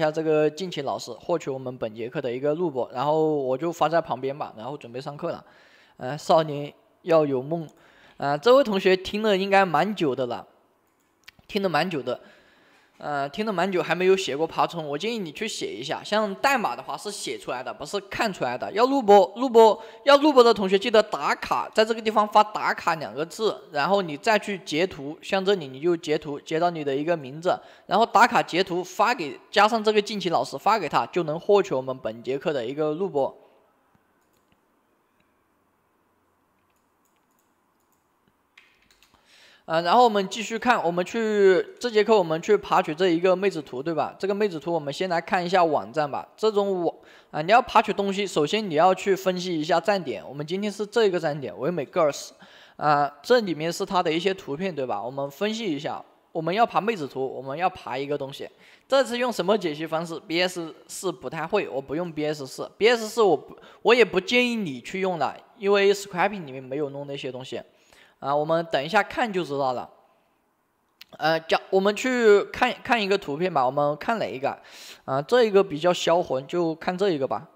下这个静请老师获取我们本节课的一个录播，然后我就发在旁边吧，然后准备上课了。嗯，少年要有梦。啊，这位同学听了应该蛮久的了，听了蛮久的。呃，听了蛮久，还没有写过爬虫，我建议你去写一下。像代码的话是写出来的，不是看出来的，要录播。录播要录播的同学记得打卡，在这个地方发“打卡”两个字，然后你再去截图，像这里你就截图，截到你的一个名字，然后打卡截图发给加上这个近期老师发给他，就能获取我们本节课的一个录播。啊，然后我们继续看，我们去这节课我们去爬取这一个妹子图，对吧？这个妹子图我们先来看一下网站吧。这种网啊，你要爬取东西，首先你要去分析一下站点。我们今天是这一个站点，唯美 girls，啊，这里面是它的一些图片，对吧？我们分析一下，我们要爬妹子图，我们要爬一个东西。这次用什么解析方式？BS 4不太会，我不用 BS 四，BS 四我不，我也不建议你去用了，因为 scraping 里面没有弄那些东西。啊，我们等一下看就知道了。呃，讲，我们去看看一个图片吧。我们看哪一个？啊，这一个比较销魂，就看这一个吧。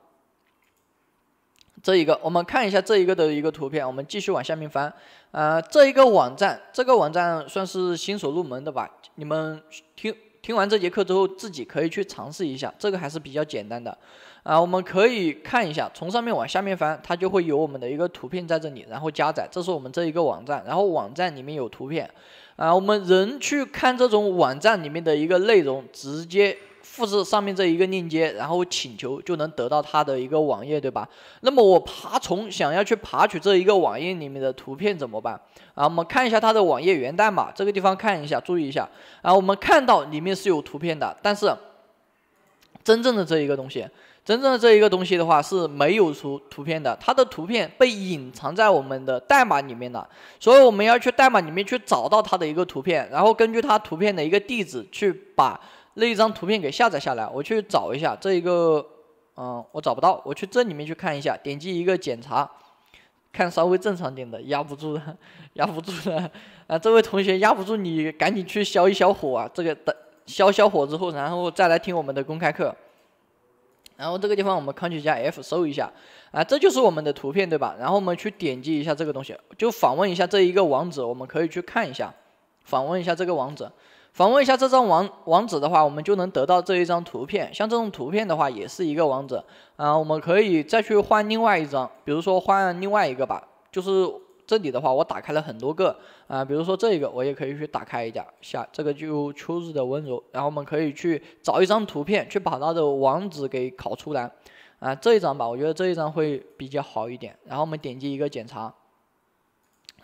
这一个，我们看一下这一个的一个图片。我们继续往下面翻。啊，这一个网站，这个网站算是新手入门的吧？你们听。听完这节课之后，自己可以去尝试一下，这个还是比较简单的啊。我们可以看一下，从上面往下面翻，它就会有我们的一个图片在这里，然后加载，这是我们这一个网站，然后网站里面有图片啊。我们人去看这种网站里面的一个内容，直接。复制上面这一个链接，然后请求就能得到它的一个网页，对吧？那么我爬虫想要去爬取这一个网页里面的图片怎么办？啊，我们看一下它的网页源代码，这个地方看一下，注意一下。然后我们看到里面是有图片的，但是真正的这一个东西，真正的这一个东西的话是没有图图片的，它的图片被隐藏在我们的代码里面了。所以我们要去代码里面去找到它的一个图片，然后根据它图片的一个地址去把。那一张图片给下载下来，我去找一下这一个，嗯，我找不到，我去这里面去看一下，点击一个检查，看稍微正常点的，压不住的，压不住的，啊，这位同学压不住，你赶紧去消一消火啊！这个等消消火之后，然后再来听我们的公开课。然后这个地方我们 Ctrl 加 F 搜一下，啊，这就是我们的图片对吧？然后我们去点击一下这个东西，就访问一下这一个网址，我们可以去看一下，访问一下这个网址。访问一下这张网网址的话，我们就能得到这一张图片。像这种图片的话，也是一个网址啊。我们可以再去换另外一张，比如说换另外一个吧。就是这里的话，我打开了很多个啊。比如说这个，我也可以去打开一下。下这个就秋日的温柔。然后我们可以去找一张图片，去把它的网址给拷出来啊。这一张吧，我觉得这一张会比较好一点。然后我们点击一个检查。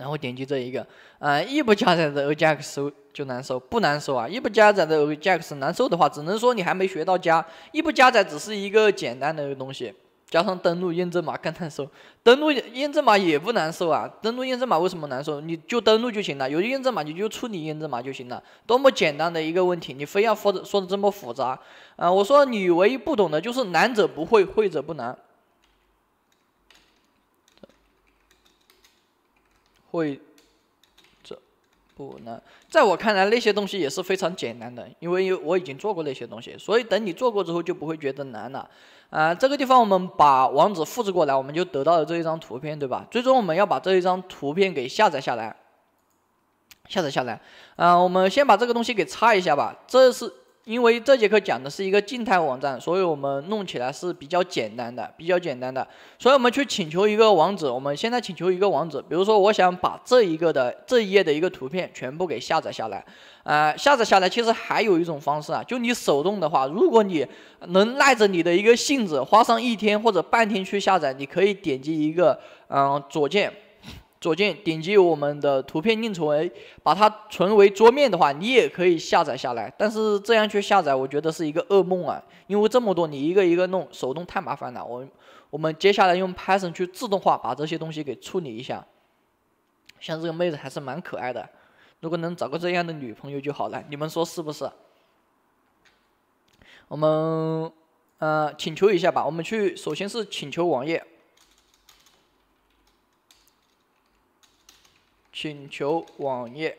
然后点击这一个，啊，一不加载的 AJAX 就难受，不难受啊，一不加载的 AJAX 难受的话，只能说你还没学到家。一不加载只是一个简单的东西，加上登录验证码更难受，登录验证码也不难受啊。登录验证码为什么难受？你就登录就行了，有验证码你就处理验证码就行了，多么简单的一个问题，你非要说的说的这么复杂啊？我说你唯一不懂的就是难者不会，会者不难。会，这不能，在我看来那些东西也是非常简单的，因为我已经做过那些东西，所以等你做过之后就不会觉得难了。啊，这个地方我们把网址复制过来，我们就得到了这一张图片，对吧？最终我们要把这一张图片给下载下来，下载下来。啊，我们先把这个东西给擦一下吧。这是。因为这节课讲的是一个静态网站，所以我们弄起来是比较简单的，比较简单的。所以我们去请求一个网址，我们现在请求一个网址，比如说我想把这一个的这一页的一个图片全部给下载下来，呃，下载下来其实还有一种方式啊，就你手动的话，如果你能耐着你的一个性子，花上一天或者半天去下载，你可以点击一个嗯左键。左键点击我们的图片，另存为，把它存为桌面的话，你也可以下载下来。但是这样去下载，我觉得是一个噩梦啊，因为这么多，你一个一个弄，手动太麻烦了。我，我们接下来用 Python 去自动化把这些东西给处理一下。像这个妹子还是蛮可爱的，如果能找个这样的女朋友就好了，你们说是不是？我们，呃，请求一下吧，我们去，首先是请求网页。请求网页，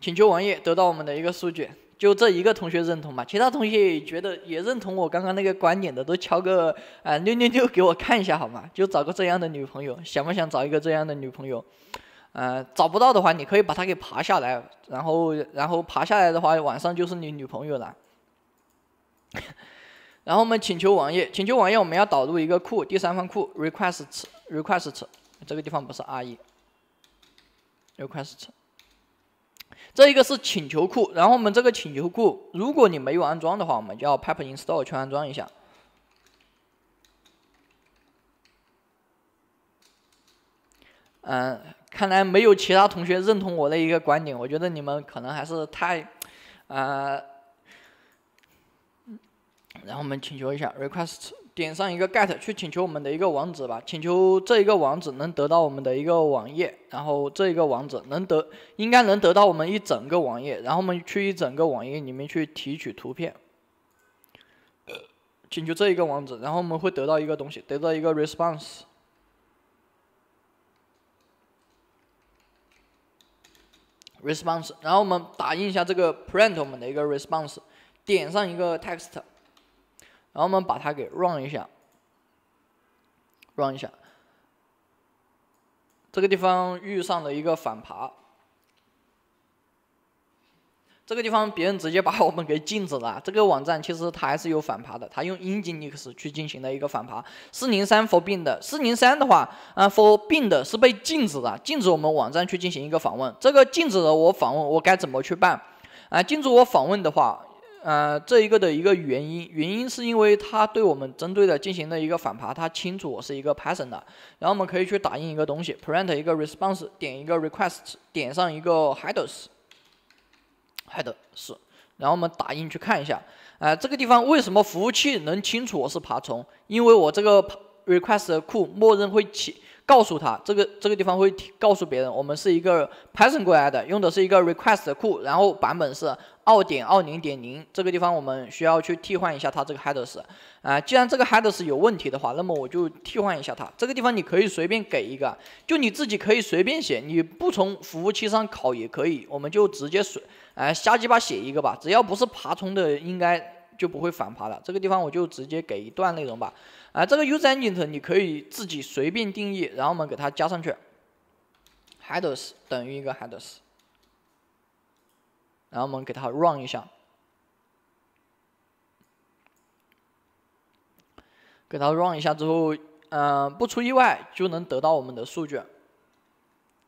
请求网页得到我们的一个数据，就这一个同学认同吧，其他同学觉得也认同我刚刚那个观点的，都敲个啊六六六给我看一下好吗？就找个这样的女朋友，想不想找一个这样的女朋友？嗯，找不到的话，你可以把它给爬下来，然后然后爬下来的话，晚上就是你女朋友了。然后我们请求网页，请求网页我们要导入一个库，第三方库 request，request。这个地方不是 RE request 这一个是请求库，然后我们这个请求库，如果你没有安装的话，我们就要 pip install 去安装一下。嗯，看来没有其他同学认同我的一个观点，我觉得你们可能还是太……啊，然后我们请求一下 request。点上一个 GET 去请求我们的一个网址吧，请求这一个网址能得到我们的一个网页，然后这一个网址能得应该能得到我们一整个网页，然后我们去一整个网页里面去提取图片，请求这一个网址，然后我们会得到一个东西，得到一个 response，response，然后我们打印一下这个 print 我们的一个 response，点上一个 text。然后我们把它给 run 一下，run 一下，这个地方遇上了一个反爬，这个地方别人直接把我们给禁止了。这个网站其实它还是有反爬的，它用 nginx 去进行了一个反爬。四零三 forbidden，四零三的话，啊 f o r b i d d 是被禁止的，禁止我们网站去进行一个访问。这个禁止我访问，我该怎么去办？啊，禁止我访问的话。呃，这一个的一个原因，原因是因为它对我们针对的进行了一个反爬，它清楚我是一个 Python 的，然后我们可以去打印一个东西，print 一个 response，点一个 request，点上一个 headers，headers，然后我们打印去看一下，啊，这个地方为什么服务器能清楚我是爬虫？因为我这个 request 库默认会启。告诉他这个这个地方会告诉别人，我们是一个派 n 过来的，用的是一个 request 库，然后版本是二点二零点零。这个地方我们需要去替换一下它这个 headers，啊，既然这个 headers 有问题的话，那么我就替换一下它。这个地方你可以随便给一个，就你自己可以随便写，你不从服务器上拷也可以，我们就直接水，哎，瞎鸡巴写一个吧，只要不是爬虫的应该。就不会反爬了。这个地方我就直接给一段内容吧。啊，这个 U 监 n 器你可以自己随便定义，然后我们给它加上去。headers 等于一个 headers，然后我们给它 run 一下。给它 run 一下之后，嗯，不出意外就能得到我们的数据。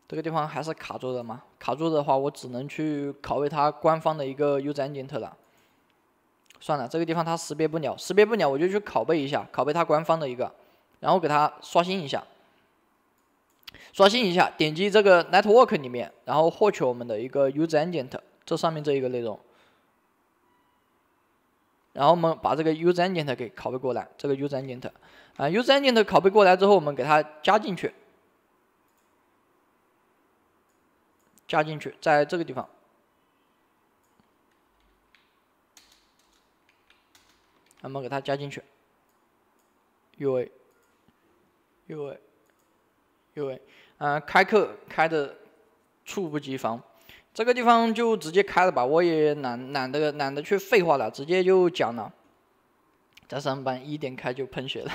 这个地方还是卡住了嘛？卡住的话，我只能去拷贝它官方的一个 U i n 器了。算了，这个地方它识别不了，识别不了我就去拷贝一下，拷贝它官方的一个，然后给它刷新一下，刷新一下，点击这个 network 里面，然后获取我们的一个 user agent，这上面这一个内容，然后我们把这个 user agent 给拷贝过来，这个 user agent，啊 user agent 拷贝过来之后，我们给它加进去，加进去，在这个地方。那么给它加进去，右位，右位，右位，啊，开课开的猝不及防，这个地方就直接开了吧，我也懒懒得懒得去废话了，直接就讲了。在上班一点开就喷血了。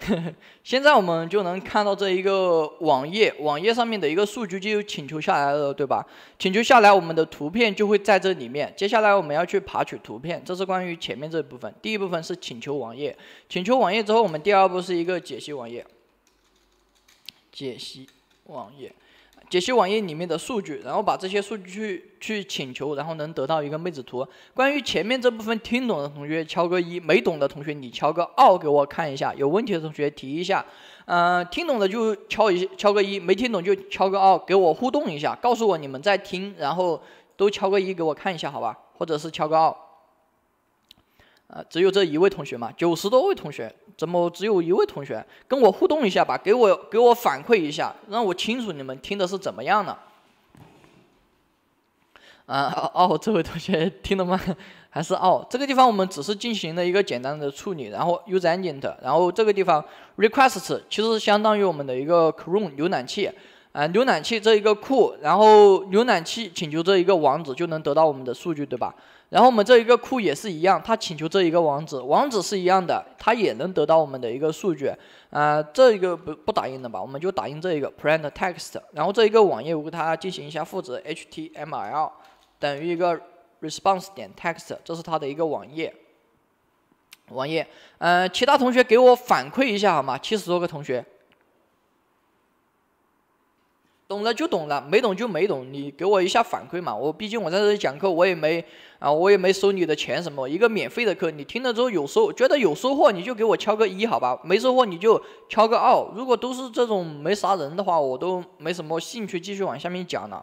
现在我们就能看到这一个网页，网页上面的一个数据就请求下来了，对吧？请求下来，我们的图片就会在这里面。接下来我们要去爬取图片，这是关于前面这一部分。第一部分是请求网页，请求网页之后，我们第二步是一个解析网页，解析网页。解析网页里面的数据，然后把这些数据去请求，然后能得到一个妹子图。关于前面这部分听懂的同学敲个一，没懂的同学你敲个二给我看一下。有问题的同学提一下。嗯，听懂的就敲一敲个一，没听懂就敲个二给我互动一下，告诉我你们在听，然后都敲个一给我看一下，好吧？或者是敲个二。啊，只有这一位同学嘛？九十多位同学，怎么只有一位同学跟我互动一下吧？给我给我反馈一下，让我清楚你们听的是怎么样呢？啊，哦，这位同学听了吗？还是哦？这个地方我们只是进行了一个简单的处理，然后 user agent，然后这个地方 requests 其实相当于我们的一个 Chrome 浏览器，啊，浏览器这一个库，然后浏览器请求这一个网址就能得到我们的数据，对吧？然后我们这一个库也是一样，它请求这一个网址，网址是一样的，它也能得到我们的一个数据。啊，这一个不不打印的吧？我们就打印这一个 print text。然后这一个网页我给它进行一下复制，HTML 等于一个 response 点 text，这是它的一个网页。网页，嗯，其他同学给我反馈一下好吗？七十多个同学。懂了就懂了，没懂就没懂。你给我一下反馈嘛，我毕竟我在这里讲课，我也没啊，我也没收你的钱什么，一个免费的课，你听了之后有收，觉得有收获你就给我敲个一，好吧？没收获你就敲个二。如果都是这种没啥人的话，我都没什么兴趣继续往下面讲了。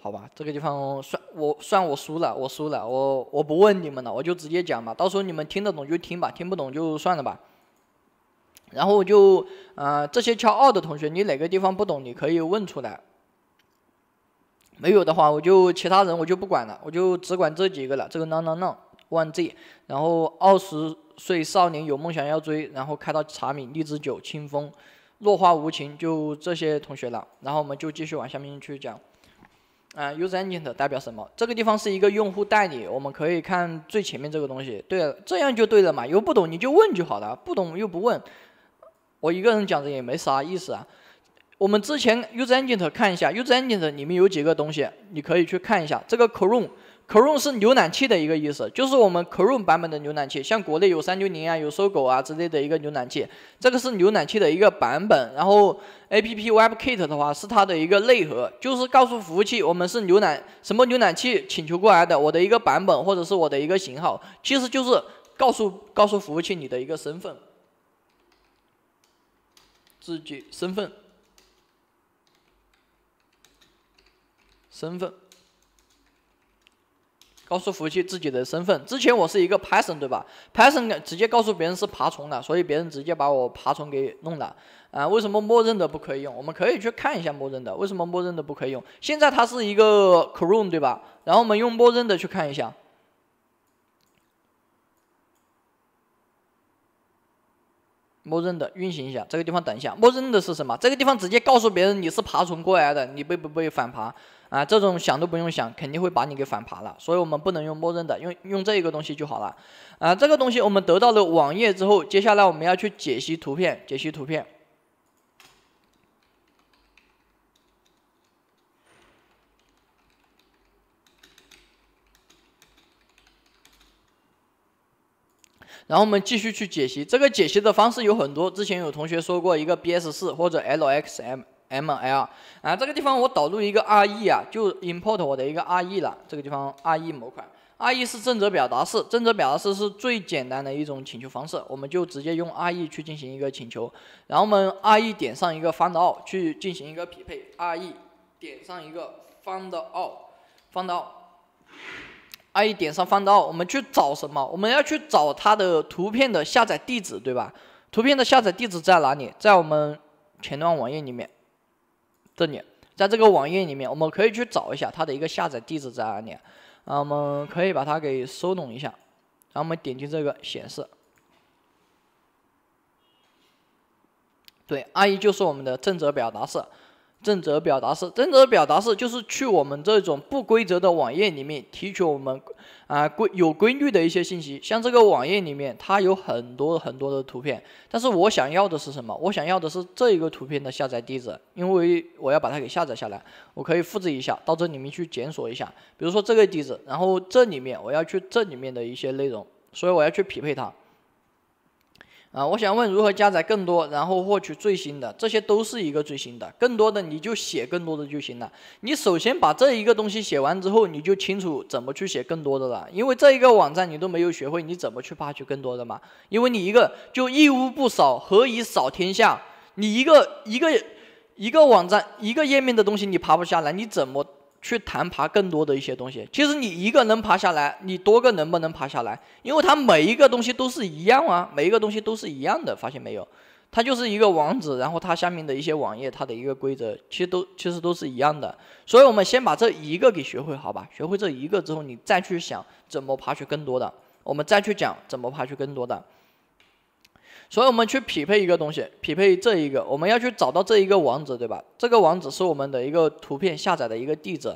好吧，这个地方算我算我输了，我输了，我我不问你们了，我就直接讲吧。到时候你们听得懂就听吧，听不懂就算了吧。然后我就，呃，这些敲二的同学，你哪个地方不懂，你可以问出来。没有的话，我就其他人我就不管了，我就只管这几个了。这个 no no no one z，然后二十岁少年有梦想要追，然后开到茶米荔枝酒清风落花无情，就这些同学了。然后我们就继续往下面去讲。啊，user agent 代表什么？这个地方是一个用户代理，我们可以看最前面这个东西。对了，这样就对了嘛？有不懂你就问就好了，不懂又不问。我一个人讲着也没啥意思啊。我们之前 u s e e n g i n e 看一下 u s e e n g i n e 里面有几个东西，你可以去看一下。这个 chrome chrome 是浏览器的一个意思，就是我们 chrome 版本的浏览器，像国内有三六零啊、有搜狗啊之类的一个浏览器，这个是浏览器的一个版本。然后 app webkit 的话是它的一个内核，就是告诉服务器我们是浏览什么浏览器请求过来的，我的一个版本或者是我的一个型号，其实就是告诉告诉服务器你的一个身份。自己身份，身份，告诉服务器自己的身份。之前我是一个 Python 对吧？Python 直接告诉别人是爬虫的，所以别人直接把我爬虫给弄了。啊，为什么默认的不可以用？我们可以去看一下默认的，为什么默认的不可以用？现在它是一个 Chrome 对吧？然后我们用默认的去看一下。默认的运行一下，这个地方等一下，默认的是什么？这个地方直接告诉别人你是爬虫过来的，你被不被反爬啊？这种想都不用想，肯定会把你给反爬了。所以我们不能用默认的，用用这个东西就好了啊。这个东西我们得到了网页之后，接下来我们要去解析图片，解析图片。然后我们继续去解析，这个解析的方式有很多。之前有同学说过一个 BS 四或者 l x m m l 啊，这个地方我导入一个 RE 啊，就 import 我的一个 RE 了。这个地方 RE 模块，RE 是正则表达式，正则表达式是最简单的一种请求方式，我们就直接用 RE 去进行一个请求。然后我们 RE 点上一个 findall 去进行一个匹配，RE 点上一个 findall，findall。阿姨，点上放到，我们去找什么？我们要去找它的图片的下载地址，对吧？图片的下载地址在哪里？在我们前端网页里面，这里，在这个网页里面，我们可以去找一下它的一个下载地址在哪里。啊，我们可以把它给收拢一下，然后我们点击这个显示。对，阿姨就是我们的正则表达式。正则表达式，正则表达式就是去我们这种不规则的网页里面提取我们啊规有规律的一些信息。像这个网页里面，它有很多很多的图片，但是我想要的是什么？我想要的是这一个图片的下载地址，因为我要把它给下载下来，我可以复制一下到这里面去检索一下，比如说这个地址，然后这里面我要去这里面的一些内容，所以我要去匹配它。啊，我想问如何加载更多，然后获取最新的，这些都是一个最新的，更多的你就写更多的就行了。你首先把这一个东西写完之后，你就清楚怎么去写更多的了。因为这一个网站你都没有学会，你怎么去发取更多的嘛？因为你一个就一屋不扫，何以扫天下？你一个一个一个网站一个页面的东西你爬不下来，你怎么？去谈爬更多的一些东西，其实你一个能爬下来，你多个能不能爬下来？因为它每一个东西都是一样啊，每一个东西都是一样的，发现没有？它就是一个网址，然后它下面的一些网页，它的一个规则，其实都其实都是一样的。所以我们先把这一个给学会，好吧？学会这一个之后，你再去想怎么爬取更多的，我们再去讲怎么爬取更多的。所以我们去匹配一个东西，匹配这一个，我们要去找到这一个网址，对吧？这个网址是我们的一个图片下载的一个地址，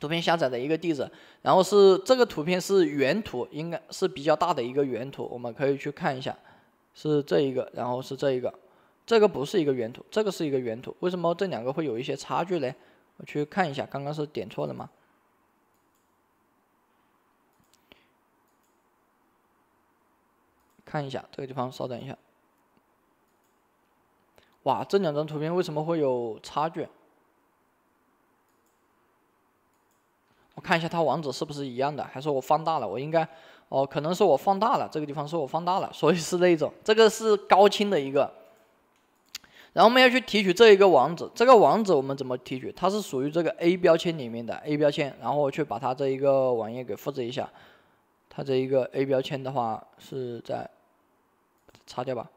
图片下载的一个地址。然后是这个图片是原图，应该是比较大的一个原图，我们可以去看一下，是这一个，然后是这一个，这个不是一个原图，这个是一个原图。为什么这两个会有一些差距呢？我去看一下，刚刚是点错了吗？看一下这个地方，稍等一下。哇，这两张图片为什么会有差距？我看一下它网址是不是一样的，还是我放大了？我应该，哦，可能是我放大了。这个地方是我放大了，所以是那种这个是高清的一个。然后我们要去提取这一个网址，这个网址我们怎么提取？它是属于这个 A 标签里面的 A 标签，然后我去把它这一个网页给复制一下。它这一个 A 标签的话是在。擦掉吧，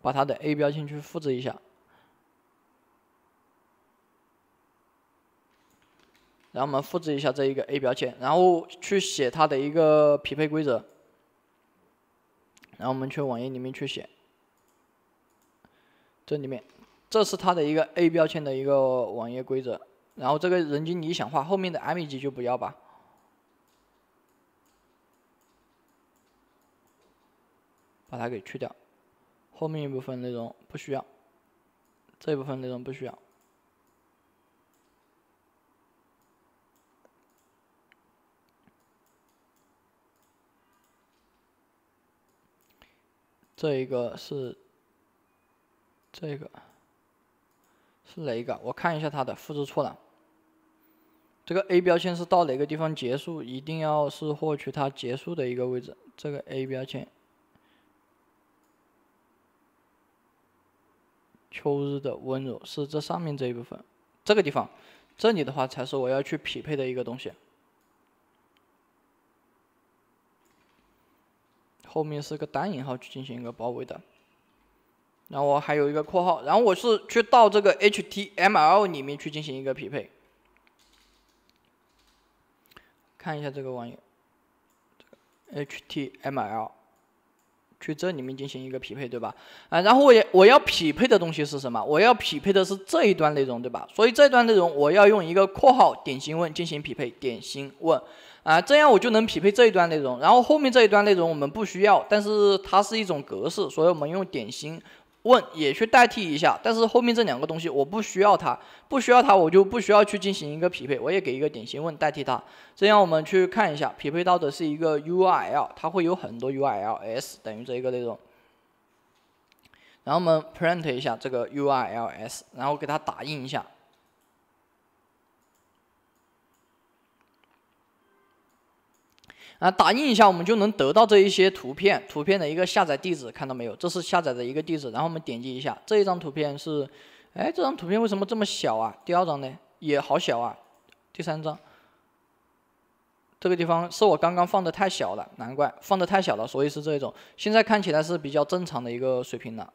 把它的 A 标签去复制一下，然后我们复制一下这一个 A 标签，然后去写它的一个匹配规则，然后我们去网页里面去写，这里面这是它的一个 A 标签的一个网页规则，然后这个人均理想化后面的 M 级就不要吧。把它给去掉，后面一部分内容不需要，这一部分内容不需要。这一个是，这个是哪一个？我看一下它的复制错了。这个 A 标签是到哪个地方结束？一定要是获取它结束的一个位置，这个 A 标签。秋日的温柔是这上面这一部分，这个地方，这里的话才是我要去匹配的一个东西。后面是个单引号去进行一个包围的，然后我还有一个括号，然后我是去到这个 HTML 里面去进行一个匹配。看一下这个网页，HTML。去这里面进行一个匹配，对吧？啊，然后我也我要匹配的东西是什么？我要匹配的是这一段内容，对吧？所以这一段内容我要用一个括号点心问进行匹配，点心问，啊，这样我就能匹配这一段内容。然后后面这一段内容我们不需要，但是它是一种格式，所以我们用点心。问也去代替一下，但是后面这两个东西我不需要它，不需要它我就不需要去进行一个匹配，我也给一个典型问代替它。这样我们去看一下，匹配到的是一个 URL，它会有很多 URLs 等于这一个内容。然后我们 print 一下这个 URLs，然后给它打印一下。啊，打印一下，我们就能得到这一些图片，图片的一个下载地址，看到没有？这是下载的一个地址。然后我们点击一下这一张图片是，哎，这张图片为什么这么小啊？第二张呢，也好小啊。第三张，这个地方是我刚刚放的太小了，难怪放的太小了，所以是这种。现在看起来是比较正常的一个水平了。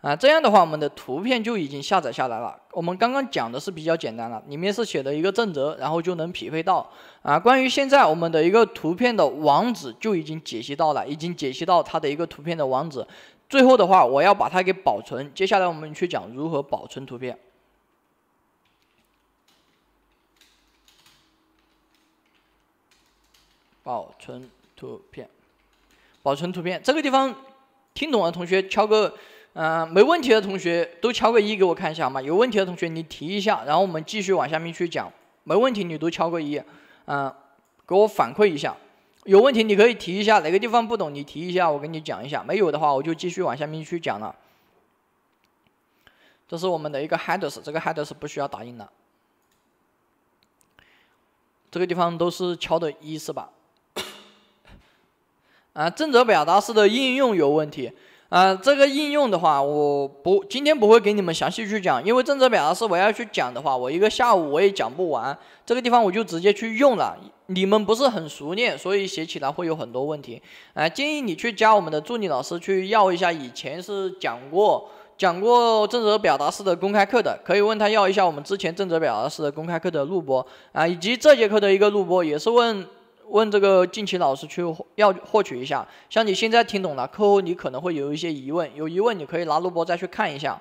啊，这样的话，我们的图片就已经下载下来了。我们刚刚讲的是比较简单了，里面是写的一个正则，然后就能匹配到。啊，关于现在我们的一个图片的网址就已经解析到了，已经解析到它的一个图片的网址。最后的话，我要把它给保存。接下来我们去讲如何保存图片。保存图片，保存图片。这个地方听懂的同学敲个。嗯，没问题的同学都敲个一给我看一下好吗？有问题的同学你提一下，然后我们继续往下面去讲。没问题你都敲个一，嗯，给我反馈一下。有问题你可以提一下，哪个地方不懂你提一下，我跟你讲一下。没有的话我就继续往下面去讲了。这是我们的一个 headers，这个 headers 不需要打印的。这个地方都是敲的一是吧？啊，正则表达式的应用有问题。啊，这个应用的话，我不今天不会给你们详细去讲，因为正则表达式我要去讲的话，我一个下午我也讲不完。这个地方我就直接去用了，你们不是很熟练，所以写起来会有很多问题。啊，建议你去加我们的助理老师去要一下，以前是讲过讲过正则表达式的公开课的，可以问他要一下我们之前正则表达式的公开课的录播啊，以及这节课的一个录播，也是问。问这个近期老师去要获取一下，像你现在听懂了，课后你可能会有一些疑问，有疑问你可以拿录播再去看一下。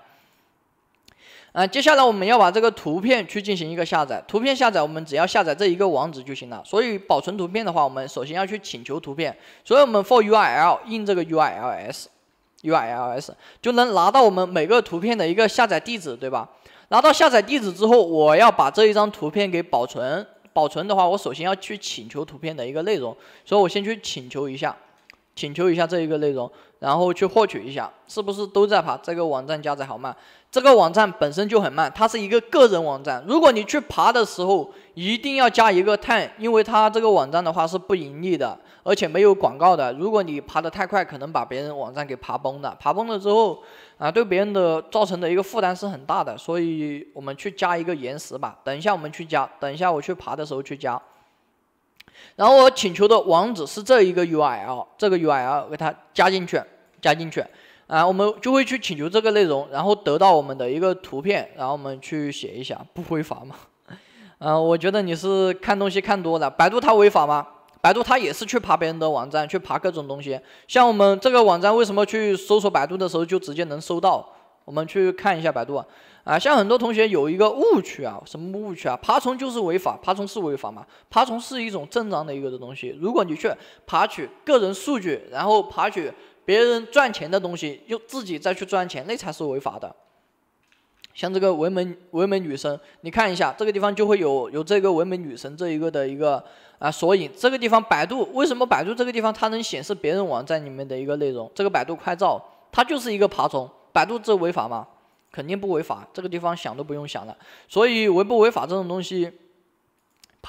啊，接下来我们要把这个图片去进行一个下载，图片下载我们只要下载这一个网址就行了。所以保存图片的话，我们首先要去请求图片，所以我们 for URL 印这个 URLs，URLs 就能拿到我们每个图片的一个下载地址，对吧？拿到下载地址之后，我要把这一张图片给保存。保存的话，我首先要去请求图片的一个内容，所以我先去请求一下，请求一下这一个内容，然后去获取一下，是不是都在爬？这个网站加载好慢。这个网站本身就很慢，它是一个个人网站。如果你去爬的时候，一定要加一个探，因为它这个网站的话是不盈利的，而且没有广告的。如果你爬的太快，可能把别人网站给爬崩了。爬崩了之后，啊，对别人的造成的一个负担是很大的。所以我们去加一个延时吧，等一下我们去加，等一下我去爬的时候去加。然后我请求的网址是这一个 URL，这个 URL 给它加进去，加进去。啊，我们就会去请求这个内容，然后得到我们的一个图片，然后我们去写一下，不违法吗？嗯，我觉得你是看东西看多了。百度它违法吗？百度它也是去爬别人的网站，去爬各种东西。像我们这个网站，为什么去搜索百度的时候就直接能搜到？我们去看一下百度啊。啊，像很多同学有一个误区啊，什么误区啊？爬虫就是违法？爬虫是违法吗？爬虫是一种正常的一个的东西。如果你去爬取个人数据，然后爬取。别人赚钱的东西，又自己再去赚钱，那才是违法的。像这个唯美唯美女神，你看一下这个地方就会有有这个唯美女神这一个的一个啊索引。这个地方百度为什么百度这个地方它能显示别人网站里面的一个内容？这个百度快照它就是一个爬虫。百度这违法吗？肯定不违法，这个地方想都不用想了。所以违不违法这种东西。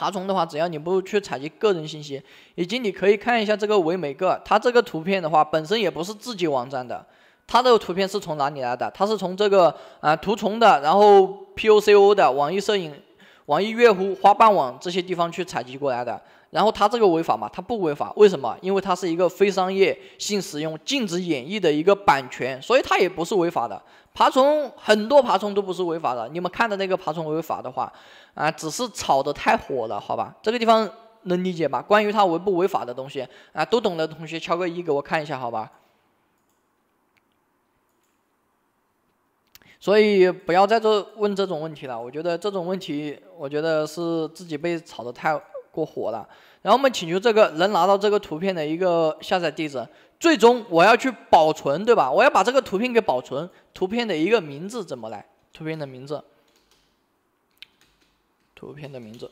爬虫的话，只要你不去采集个人信息，以及你可以看一下这个唯美个，它这个图片的话，本身也不是自己网站的，它的图片是从哪里来的？它是从这个啊图虫的，然后 P O C O 的、网易摄影、网易悦虎、花瓣网这些地方去采集过来的。然后它这个违法吗？它不违法，为什么？因为它是一个非商业性使用，禁止演绎的一个版权，所以它也不是违法的。爬虫很多，爬虫都不是违法的。你们看的那个爬虫违法的话，啊，只是炒的太火了，好吧？这个地方能理解吧？关于它违不违法的东西，啊，都懂的同学敲个一给我看一下，好吧？所以不要再做问这种问题了。我觉得这种问题，我觉得是自己被炒的太过火了。然后我们请求这个能拿到这个图片的一个下载地址。最终我要去保存，对吧？我要把这个图片给保存。图片的一个名字怎么来？图片的名字，图片的名字，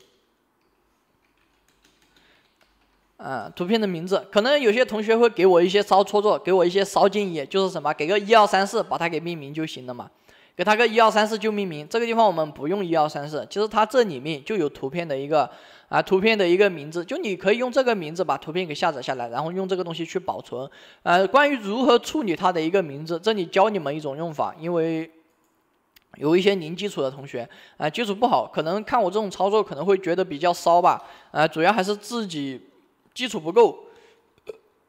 啊，图片的名字。可能有些同学会给我一些骚操作，给我一些骚建议，就是什么，给个一二三四，把它给命名就行了嘛。给它个一二三四就命名，这个地方我们不用一二三四，其实它这里面就有图片的一个啊图片的一个名字，就你可以用这个名字把图片给下载下来，然后用这个东西去保存。呃，关于如何处理它的一个名字，这里教你们一种用法，因为有一些零基础的同学啊基础不好，可能看我这种操作可能会觉得比较骚吧，啊，主要还是自己基础不够，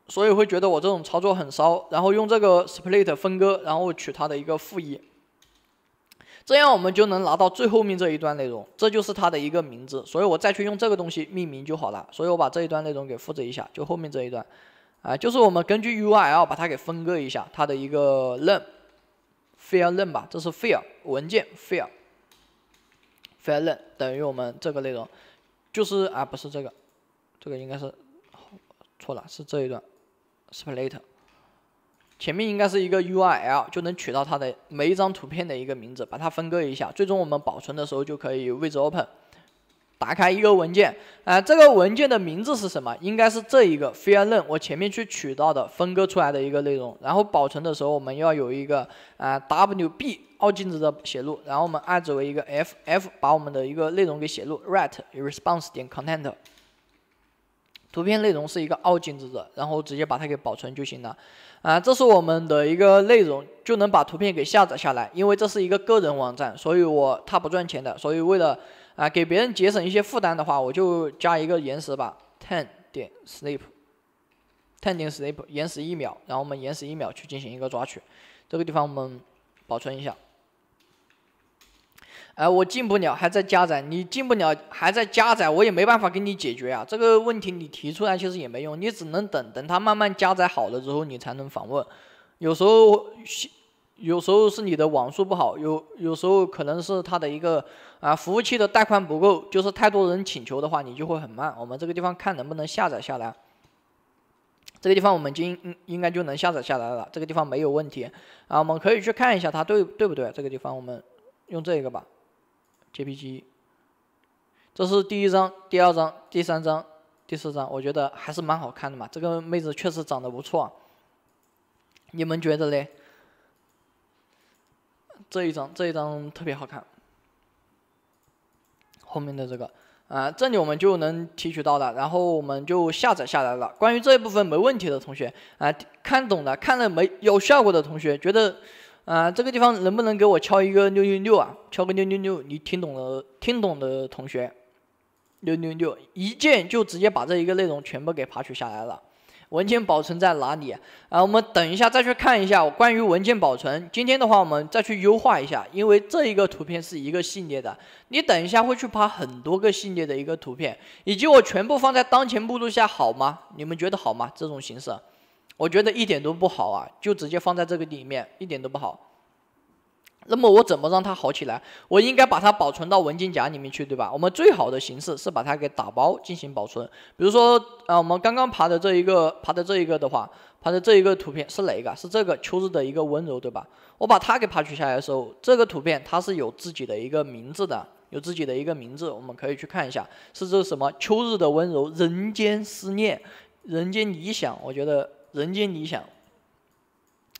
所以会觉得我这种操作很骚。然后用这个 split 分割，然后取它的一个负一。这样我们就能拿到最后面这一段内容，这就是它的一个名字，所以我再去用这个东西命名就好了。所以我把这一段内容给复制一下，就后面这一段，啊，就是我们根据 URL 把它给分割一下，它的一个 learn，file learn 吧，这是 file 文件 file，file learn 等于我们这个内容，就是啊不是这个，这个应该是错了，是这一段 splitter。前面应该是一个 URL，就能取到它的每一张图片的一个名字，把它分割一下，最终我们保存的时候就可以位置 open，打开一个文件啊，这个文件的名字是什么？应该是这一个 file n a r n 我前面去取到的，分割出来的一个内容。然后保存的时候，我们要有一个啊 wb 二进制的写入，然后我们按为一个 f f 把我们的一个内容给写入 write response 点 content，图片内容是一个二进制的，然后直接把它给保存就行了。啊，这是我们的一个内容，就能把图片给下载下来。因为这是一个个人网站，所以我他不赚钱的，所以为了啊给别人节省一些负担的话，我就加一个延时吧，ten 点 sleep，ten 点 sleep 延时一秒，然后我们延时一秒去进行一个抓取，这个地方我们保存一下。哎，我进不了，还在加载。你进不了，还在加载，我也没办法给你解决啊。这个问题你提出来其实也没用，你只能等等它慢慢加载好了之后你才能访问。有时候，有时候是你的网速不好，有有时候可能是它的一个啊服务器的带宽不够，就是太多人请求的话你就会很慢。我们这个地方看能不能下载下来。这个地方我们进应该就能下载下来了，这个地方没有问题啊，我们可以去看一下它对对不对。这个地方我们用这个吧。JPG，这是第一张、第二张、第三张、第四张，我觉得还是蛮好看的嘛。这个妹子确实长得不错，你们觉得嘞？这一张这一张特别好看，后面的这个啊，这里我们就能提取到了，然后我们就下载下来了。关于这一部分没问题的同学啊，看懂的、看了没有效果的同学，觉得。啊，这个地方能不能给我敲一个六六六啊？敲个六六六，你听懂了？听懂的同学，六六六，一键就直接把这一个内容全部给爬取下来了。文件保存在哪里？啊，我们等一下再去看一下关于文件保存。今天的话，我们再去优化一下，因为这一个图片是一个系列的，你等一下会去爬很多个系列的一个图片，以及我全部放在当前目录下，好吗？你们觉得好吗？这种形式？我觉得一点都不好啊，就直接放在这个里面，一点都不好。那么我怎么让它好起来？我应该把它保存到文件夹里面去，对吧？我们最好的形式是把它给打包进行保存。比如说，啊，我们刚刚爬的这一个爬的这一个的话，爬的这一个图片是哪一个？是这个秋日的一个温柔，对吧？我把它给爬取下来的时候，这个图片它是有自己的一个名字的，有自己的一个名字，我们可以去看一下，是这个什么秋日的温柔，人间思念，人间理想。我觉得。人间理想，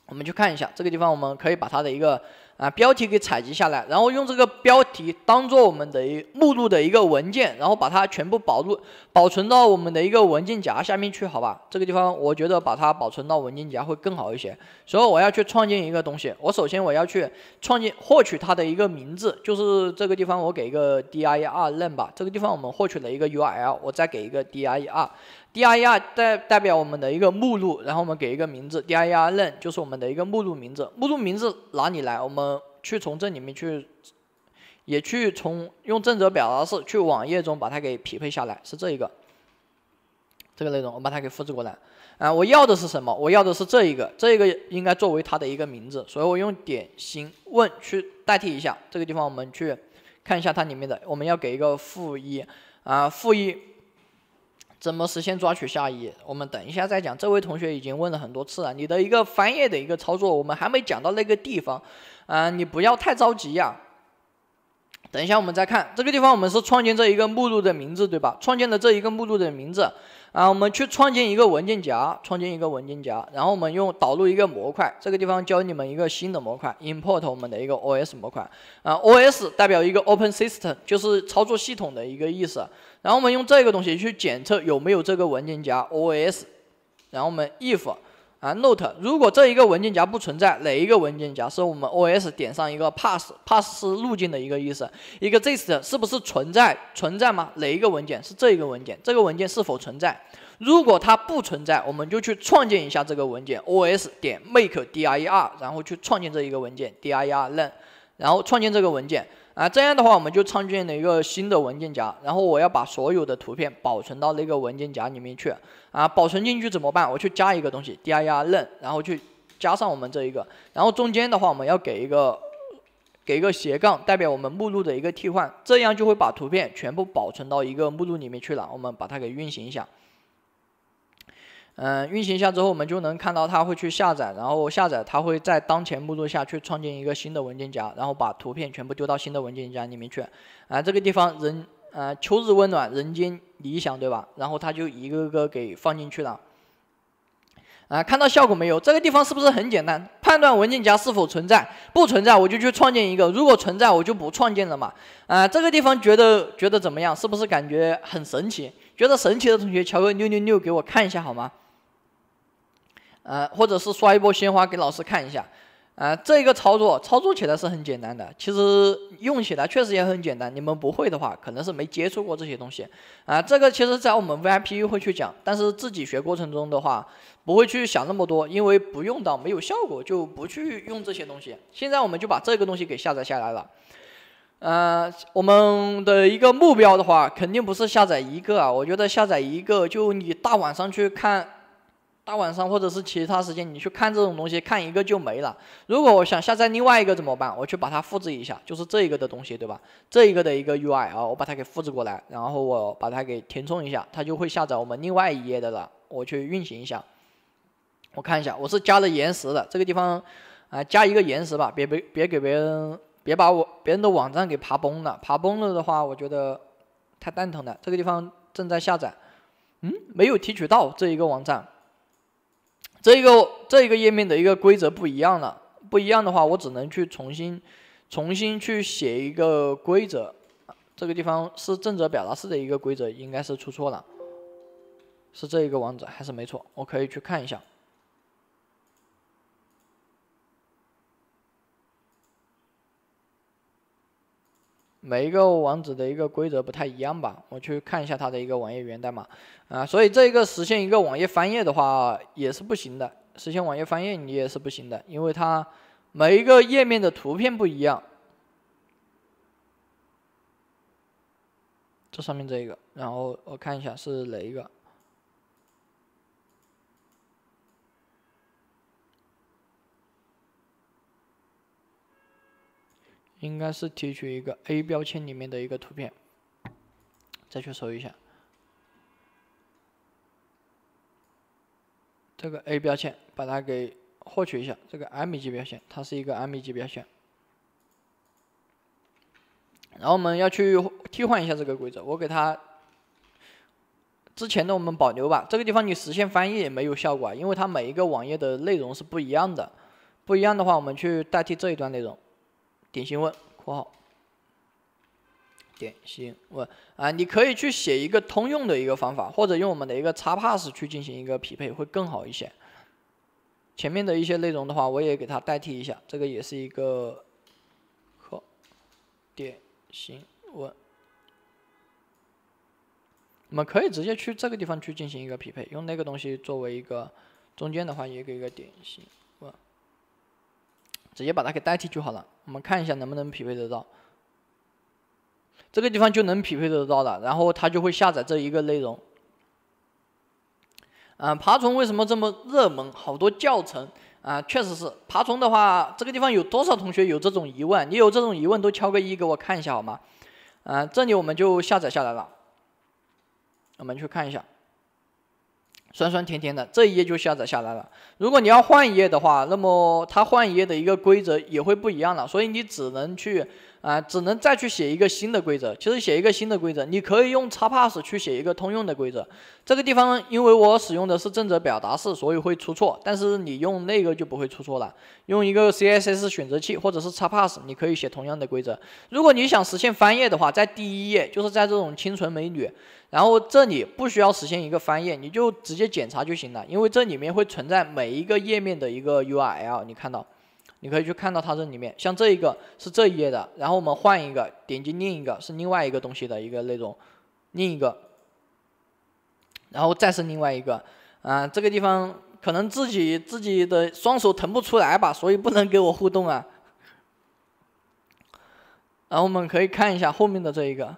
我们去看一下这个地方，我们可以把它的一个啊标题给采集下来，然后用这个标题当做我们的目录的一个文件，然后把它全部保入保存到我们的一个文件夹下面去，好吧？这个地方我觉得把它保存到文件夹会更好一些。所以我要去创建一个东西，我首先我要去创建获取它的一个名字，就是这个地方我给一个 dir name 吧，这个地方我们获取了一个 url，我再给一个 dir。dir 代代表我们的一个目录，然后我们给一个名字，dir 认就是我们的一个目录名字。目录名字哪里来？我们去从这里面去，也去从用正则表达式去网页中把它给匹配下来，是这一个，这个内容我把它给复制过来。啊，我要的是什么？我要的是这一个，这个应该作为它的一个名字，所以我用点星问去代替一下。这个地方我们去看一下它里面的，我们要给一个负一，啊，负一。怎么实现抓取下一页？我们等一下再讲。这位同学已经问了很多次了，你的一个翻页的一个操作，我们还没讲到那个地方，嗯，你不要太着急呀。等一下我们再看这个地方，我们是创建这一个目录的名字对吧？创建的这一个目录的名字。啊，我们去创建一个文件夹，创建一个文件夹，然后我们用导入一个模块，这个地方教你们一个新的模块，import 我们的一个 OS 模块，啊，OS 代表一个 open system，就是操作系统的一个意思，然后我们用这个东西去检测有没有这个文件夹 OS，然后我们 if。啊，note，如果这一个文件夹不存在，哪一个文件夹是我们 OS 点上一个 p a s s p a s s 是路径的一个意思，一个 e x i s t 是不是存在，存在吗？哪一个文件是这一个文件？这个文件是否存在？如果它不存在，我们就去创建一下这个文件，OS 点 make dir，然后去创建这一个文件 dir len，然后创建这个文件。啊，这样的话我们就创建了一个新的文件夹，然后我要把所有的图片保存到那个文件夹里面去。啊，保存进去怎么办？我去加一个东西，dir 认，然后去加上我们这一个，然后中间的话我们要给一个给一个斜杠，代表我们目录的一个替换，这样就会把图片全部保存到一个目录里面去了。我们把它给运行一下。嗯，运行一下之后，我们就能看到它会去下载，然后下载它会在当前目录下去创建一个新的文件夹，然后把图片全部丢到新的文件夹里面去。啊，这个地方人啊，秋日温暖，人间理想，对吧？然后它就一个个给放进去了。啊，看到效果没有？这个地方是不是很简单？判断文件夹是否存在，不存在我就去创建一个，如果存在我就不创建了嘛。啊，这个地方觉得觉得怎么样？是不是感觉很神奇？觉得神奇的同学敲个六六六给我看一下好吗？呃，或者是刷一波鲜花给老师看一下，啊，这个操作操作起来是很简单的，其实用起来确实也很简单。你们不会的话，可能是没接触过这些东西，啊，这个其实，在我们 VIP 会去讲，但是自己学过程中的话，不会去想那么多，因为不用到没有效果就不去用这些东西。现在我们就把这个东西给下载下来了，呃，我们的一个目标的话，肯定不是下载一个啊，我觉得下载一个就你大晚上去看。大晚上或者是其他时间，你去看这种东西，看一个就没了。如果我想下载另外一个怎么办？我去把它复制一下，就是这一个的东西，对吧？这一个的一个 UI 啊，我把它给复制过来，然后我把它给填充一下，它就会下载我们另外一页的了。我去运行一下，我看一下，我是加了延时的。这个地方啊，加一个延时吧，别别别给别人，别把我别人的网站给爬崩了。爬崩了的话，我觉得太蛋疼了。这个地方正在下载，嗯，没有提取到这一个网站。这个这一个页面的一个规则不一样了，不一样的话，我只能去重新重新去写一个规则。这个地方是正则表达式的一个规则，应该是出错了。是这一个网址还是没错？我可以去看一下。每一个网址的一个规则不太一样吧，我去看一下它的一个网页源代码啊，所以这个实现一个网页翻页的话也是不行的，实现网页翻页你也是不行的，因为它每一个页面的图片不一样，这上面这一个，然后我看一下是哪一个。应该是提取一个 A 标签里面的一个图片，再去搜一下这个 A 标签，把它给获取一下。这个 M 级标签，它是一个 M 级标签。然后我们要去替换一下这个规则，我给它之前的我们保留吧。这个地方你实现翻译也没有效果，因为它每一个网页的内容是不一样的。不一样的话，我们去代替这一段内容。典型问（括号）。典型问啊，你可以去写一个通用的一个方法，或者用我们的一个叉 pass 去进行一个匹配，会更好一些。前面的一些内容的话，我也给它代替一下。这个也是一个，好，典型问。我们可以直接去这个地方去进行一个匹配，用那个东西作为一个中间的话，也给一个典型。直接把它给代替就好了，我们看一下能不能匹配得到。这个地方就能匹配得到了，然后它就会下载这一个内容。啊，爬虫为什么这么热门？好多教程啊，确实是。爬虫的话，这个地方有多少同学有这种疑问？你有这种疑问都敲个一给我看一下好吗？啊，这里我们就下载下来了。我们去看一下。酸酸甜甜的，这一页就下载下来了。如果你要换一页的话，那么它换一页的一个规则也会不一样了，所以你只能去啊，只能再去写一个新的规则。其实写一个新的规则，你可以用叉 pass 去写一个通用的规则。这个地方因为我使用的是正则表达式，所以会出错，但是你用那个就不会出错了。用一个 CSS 选择器或者是叉 pass，你可以写同样的规则。如果你想实现翻页的话，在第一页就是在这种清纯美女。然后这里不需要实现一个翻页，你就直接检查就行了，因为这里面会存在每一个页面的一个 URL。你看到，你可以去看到它这里面，像这一个是这一页的，然后我们换一个，点击另一个是另外一个东西的一个内容，另一个，然后再是另外一个。啊，这个地方可能自己自己的双手腾不出来吧，所以不能给我互动啊。然后我们可以看一下后面的这一个，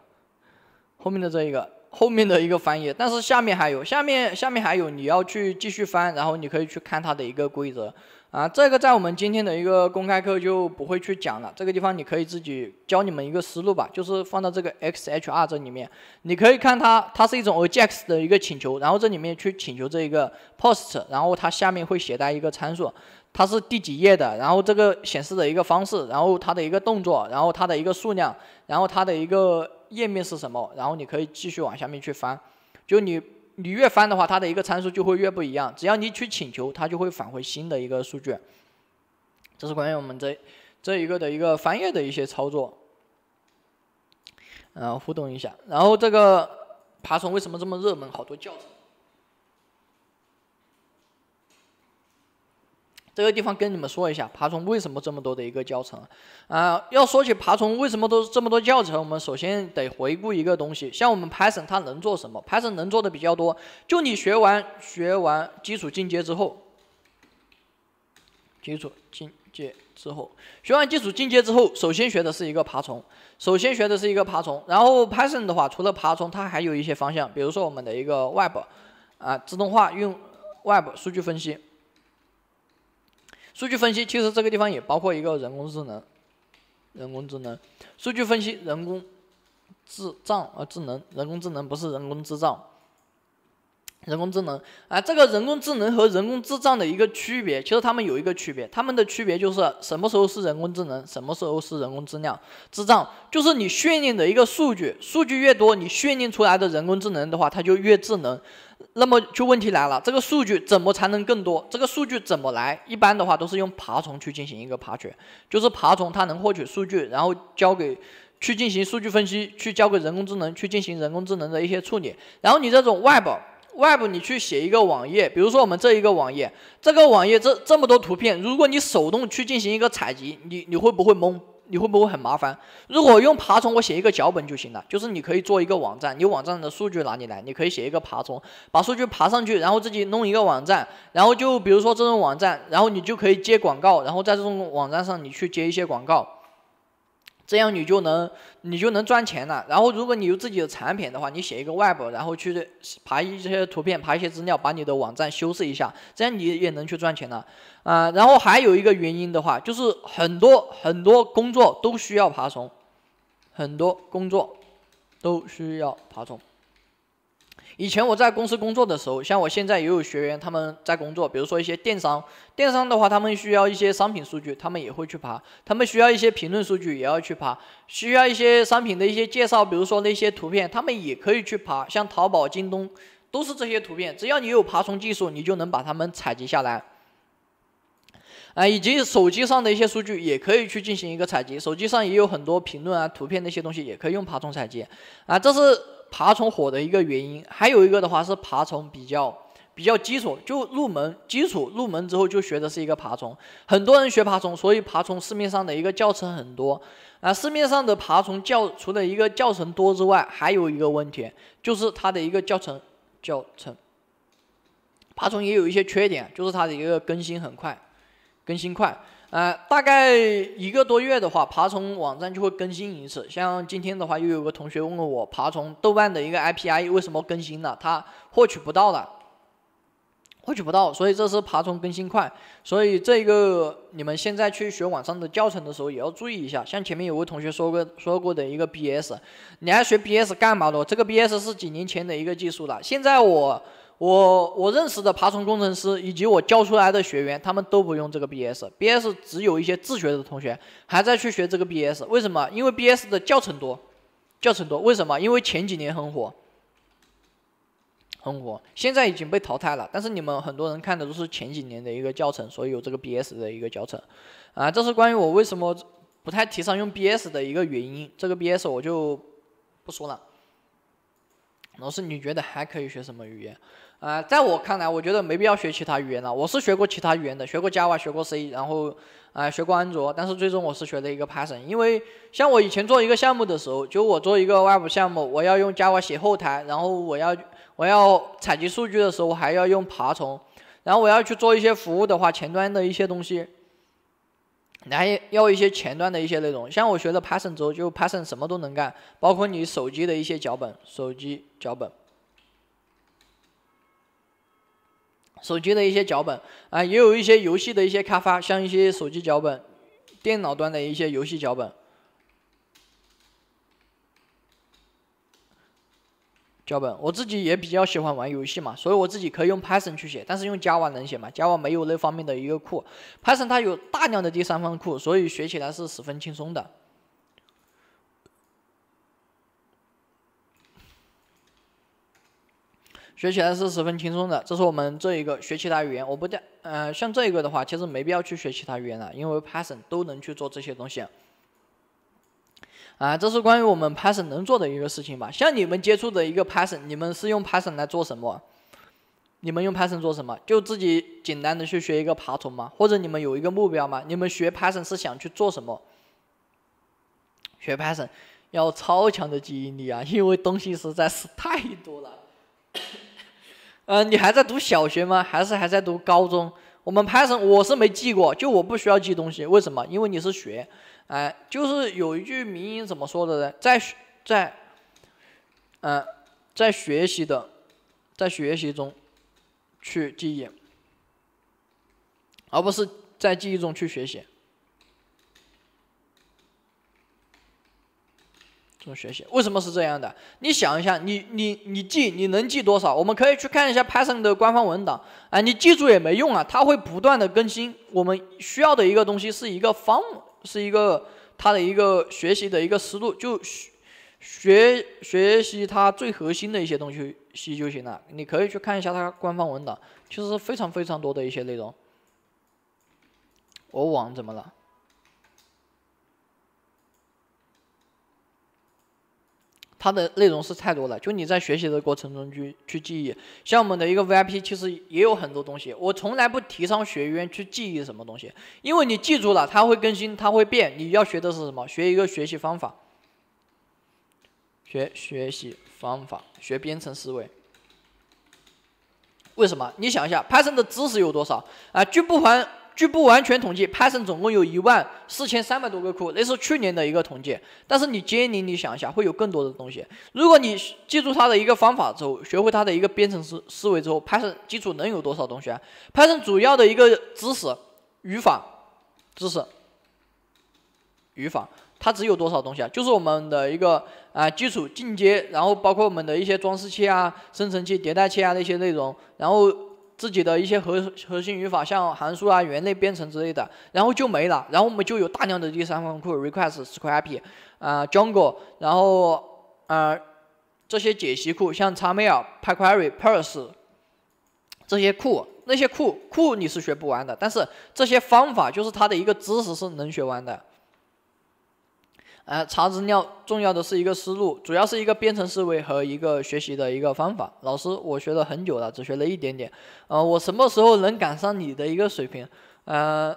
后面的这一个。后面的一个翻页，但是下面还有，下面下面还有，你要去继续翻，然后你可以去看它的一个规则啊。这个在我们今天的一个公开课就不会去讲了，这个地方你可以自己教你们一个思路吧，就是放到这个 XHR 这里面，你可以看它，它是一种 Ajax 的一个请求，然后这里面去请求这一个 Post，然后它下面会携带一个参数，它是第几页的，然后这个显示的一个方式，然后它的一个动作，然后它的一个数量，然后它的一个。页面是什么？然后你可以继续往下面去翻，就你你越翻的话，它的一个参数就会越不一样。只要你去请求，它就会返回新的一个数据。这是关于我们这这一个的一个翻页的一些操作，后互动一下。然后这个爬虫为什么这么热门？好多教程。这个地方跟你们说一下，爬虫为什么这么多的一个教程啊？要说起爬虫为什么都这么多教程，我们首先得回顾一个东西。像我们 Python 它能做什么？Python 能做的比较多。就你学完学完基础进阶之后，基础进阶之后，学完基础进阶之后，首先学的是一个爬虫，首先学的是一个爬虫。然后 Python 的话，除了爬虫，它还有一些方向，比如说我们的一个 Web，啊，自动化用 Web 数据分析。数据分析其实这个地方也包括一个人工智能，人工智能数据分析人工智障啊智能人工智能不是人工智障，人工智能啊这个人工智能和人工智障的一个区别，其实他们有一个区别，他们的区别就是什么时候是人工智能，什么时候是人工智量智障，就是你训练的一个数据，数据越多，你训练出来的人工智能的话，它就越智能。那么就问题来了，这个数据怎么才能更多？这个数据怎么来？一般的话都是用爬虫去进行一个爬取，就是爬虫它能获取数据，然后交给去进行数据分析，去交给人工智能去进行人工智能的一些处理。然后你这种 web web 你去写一个网页，比如说我们这一个网页，这个网页这这么多图片，如果你手动去进行一个采集，你你会不会懵？你会不会很麻烦？如果用爬虫，我写一个脚本就行了。就是你可以做一个网站，你网站的数据哪里来？你可以写一个爬虫，把数据爬上去，然后自己弄一个网站。然后就比如说这种网站，然后你就可以接广告，然后在这种网站上你去接一些广告。这样你就能你就能赚钱了。然后，如果你有自己的产品的话，你写一个 Web，然后去爬一些图片，爬一些资料，把你的网站修饰一下，这样你也能去赚钱了。啊，然后还有一个原因的话，就是很多很多工作都需要爬虫，很多工作都需要爬虫。以前我在公司工作的时候，像我现在也有学员他们在工作，比如说一些电商，电商的话，他们需要一些商品数据，他们也会去爬；他们需要一些评论数据，也要去爬；需要一些商品的一些介绍，比如说那些图片，他们也可以去爬。像淘宝、京东都是这些图片，只要你有爬虫技术，你就能把它们采集下来。啊，以及手机上的一些数据也可以去进行一个采集，手机上也有很多评论啊、图片那些东西，也可以用爬虫采集。啊，这是。爬虫火的一个原因，还有一个的话是爬虫比较比较基础，就入门基础入门之后就学的是一个爬虫，很多人学爬虫，所以爬虫市面上的一个教程很多。啊，市面上的爬虫教除了一个教程多之外，还有一个问题就是它的一个教程教程，爬虫也有一些缺点，就是它的一个更新很快，更新快。呃，大概一个多月的话，爬虫网站就会更新一次。像今天的话，又有个同学问我，爬虫豆瓣的一个 IPI 为什么更新了，他获取不到了，获取不到，所以这是爬虫更新快。所以这个你们现在去学网上的教程的时候，也要注意一下。像前面有位同学说过说过的一个 BS，你还学 BS 干嘛的？这个 BS 是几年前的一个技术了，现在我。我我认识的爬虫工程师以及我教出来的学员，他们都不用这个 B S B S，只有一些自学的同学还在去学这个 B S。为什么？因为 B S 的教程多，教程多。为什么？因为前几年很火，很火，现在已经被淘汰了。但是你们很多人看的都是前几年的一个教程，所以有这个 B S 的一个教程。啊，这是关于我为什么不太提倡用 B S 的一个原因。这个 B S 我就不说了。老师，你觉得还可以学什么语言？啊，在我看来，我觉得没必要学其他语言了。我是学过其他语言的，学过 Java，学过 C，然后，啊，学过安卓，但是最终我是学了一个 Python。因为像我以前做一个项目的时候，就我做一个 Web 项目，我要用 Java 写后台，然后我要我要采集数据的时候，我还要用爬虫，然后我要去做一些服务的话，前端的一些东西，还要要一些前端的一些内容。像我学的 Python 之后，就 Python 什么都能干，包括你手机的一些脚本，手机脚本。手机的一些脚本啊，也有一些游戏的一些开发，像一些手机脚本、电脑端的一些游戏脚本。脚本我自己也比较喜欢玩游戏嘛，所以我自己可以用 Python 去写，但是用 Java 能写吗？Java 没有那方面的一个库，Python 它有大量的第三方库，所以学起来是十分轻松的。学起来是十分轻松的，这是我们这一个学其他语言，我不太，呃，像这一个的话，其实没必要去学其他语言了，因为 Python 都能去做这些东西。啊，这是关于我们 Python 能做的一个事情吧？像你们接触的一个 Python，你们是用 Python 来做什么？你们用 Python 做什么？就自己简单的去学一个爬虫吗？或者你们有一个目标吗？你们学 Python 是想去做什么？学 Python 要超强的记忆力啊，因为东西实在是太多了。呃，你还在读小学吗？还是还在读高中？我们拍成我是没记过，就我不需要记东西，为什么？因为你是学，哎，就是有一句名言怎么说的呢？在学，在，嗯，在学习的，在学习中去记忆，而不是在记忆中去学习。怎种学习为什么是这样的？你想一下，你你你记，你能记多少？我们可以去看一下 Python 的官方文档啊，你记住也没用啊，它会不断的更新。我们需要的一个东西是一个方，是一个它的一个学习的一个思路，就学学习它最核心的一些东西，学就行了。你可以去看一下它官方文档，其实非常非常多的一些内容。我网怎么了？它的内容是太多了，就你在学习的过程中去去记忆。像我们的一个 VIP，其实也有很多东西。我从来不提倡学员去记忆什么东西，因为你记住了，它会更新，它会变。你要学的是什么？学一个学习方法，学学习方法，学编程思维。为什么？你想一下，Python 的知识有多少啊？就不还。据不完全统计，Python 总共有一万四千三百多个库，那是去年的一个统计。但是你今年，你想一下，会有更多的东西。如果你记住它的一个方法之后，学会它的一个编程思思维之后，Python 基础能有多少东西啊？Python 主要的一个知识、语法知识、语法，它只有多少东西啊？就是我们的一个啊基础、进阶，然后包括我们的一些装饰器啊、生成器、迭代器啊那些内容，然后。自己的一些核核心语法，像函数啊、源类编程之类的，然后就没了。然后我们就有大量的第三方库，request、scrapy、啊、j u n g l e 然后啊这些解析库，像 x m a l pquery、parse 这些库，那些库库你是学不完的，但是这些方法就是它的一个知识是能学完的。呃，查资料重要的是一个思路，主要是一个编程思维和一个学习的一个方法。老师，我学了很久了，只学了一点点。呃，我什么时候能赶上你的一个水平？呃，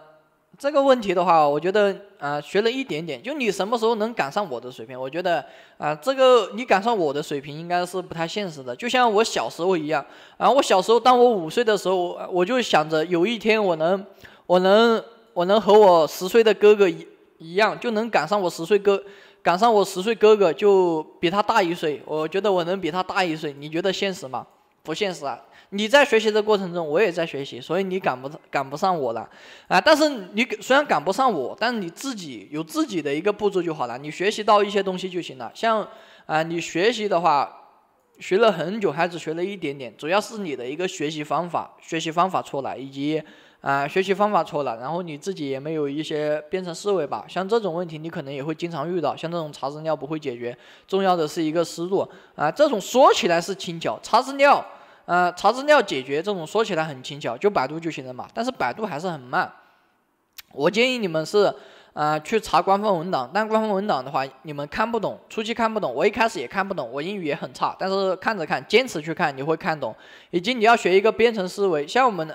这个问题的话，我觉得呃，学了一点点，就你什么时候能赶上我的水平？我觉得啊，这个你赶上我的水平应该是不太现实的。就像我小时候一样，啊，我小时候当我五岁的时候，我就想着有一天我能，我能，我能和我十岁的哥哥一。一样就能赶上我十岁哥，赶上我十岁哥哥就比他大一岁。我觉得我能比他大一岁，你觉得现实吗？不现实啊！你在学习的过程中，我也在学习，所以你赶不上赶不上我了啊！但是你虽然赶不上我，但是你自己有自己的一个步骤就好了，你学习到一些东西就行了。像啊，你学习的话，学了很久还只学了一点点，主要是你的一个学习方法，学习方法错来，以及。啊，学习方法错了，然后你自己也没有一些编程思维吧？像这种问题，你可能也会经常遇到。像这种查资料不会解决，重要的是一个思路啊。这种说起来是轻巧，查资料，呃，查资料解决这种说起来很轻巧，就百度就行了嘛。但是百度还是很慢。我建议你们是，啊，去查官方文档。但官方文档的话，你们看不懂，初期看不懂。我一开始也看不懂，我英语也很差。但是看着看，坚持去看，你会看懂。以及你要学一个编程思维，像我们。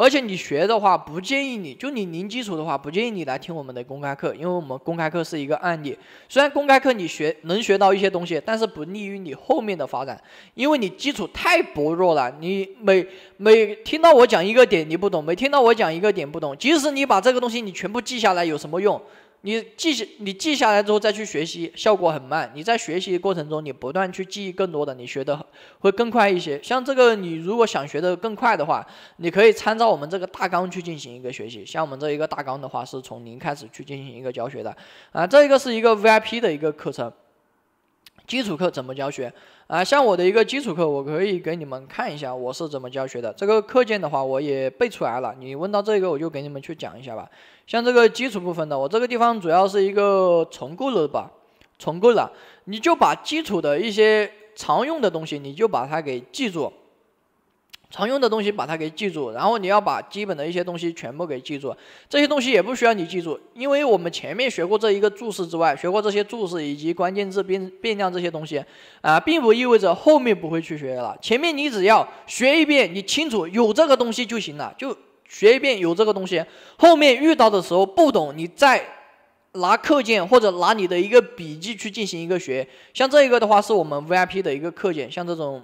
而且你学的话，不建议你就你零基础的话，不建议你来听我们的公开课，因为我们公开课是一个案例。虽然公开课你学能学到一些东西，但是不利于你后面的发展，因为你基础太薄弱了。你每每听到我讲一个点，你不懂；每听到我讲一个点，不懂。即使你把这个东西你全部记下来，有什么用？你记下，你记下来之后再去学习，效果很慢。你在学习过程中，你不断去记忆更多的，你学的会更快一些。像这个，你如果想学的更快的话，你可以参照我们这个大纲去进行一个学习。像我们这一个大纲的话，是从零开始去进行一个教学的，啊，这一个是一个 VIP 的一个课程。基础课怎么教学啊？像我的一个基础课，我可以给你们看一下我是怎么教学的。这个课件的话，我也背出来了。你问到这个，我就给你们去讲一下吧。像这个基础部分的，我这个地方主要是一个重构了吧，重构了。你就把基础的一些常用的东西，你就把它给记住。常用的东西把它给记住，然后你要把基本的一些东西全部给记住。这些东西也不需要你记住，因为我们前面学过这一个注释之外，学过这些注释以及关键字变变量这些东西啊，并不意味着后面不会去学了。前面你只要学一遍，你清楚有这个东西就行了，就学一遍有这个东西。后面遇到的时候不懂，你再拿课件或者拿你的一个笔记去进行一个学。像这一个的话，是我们 VIP 的一个课件，像这种。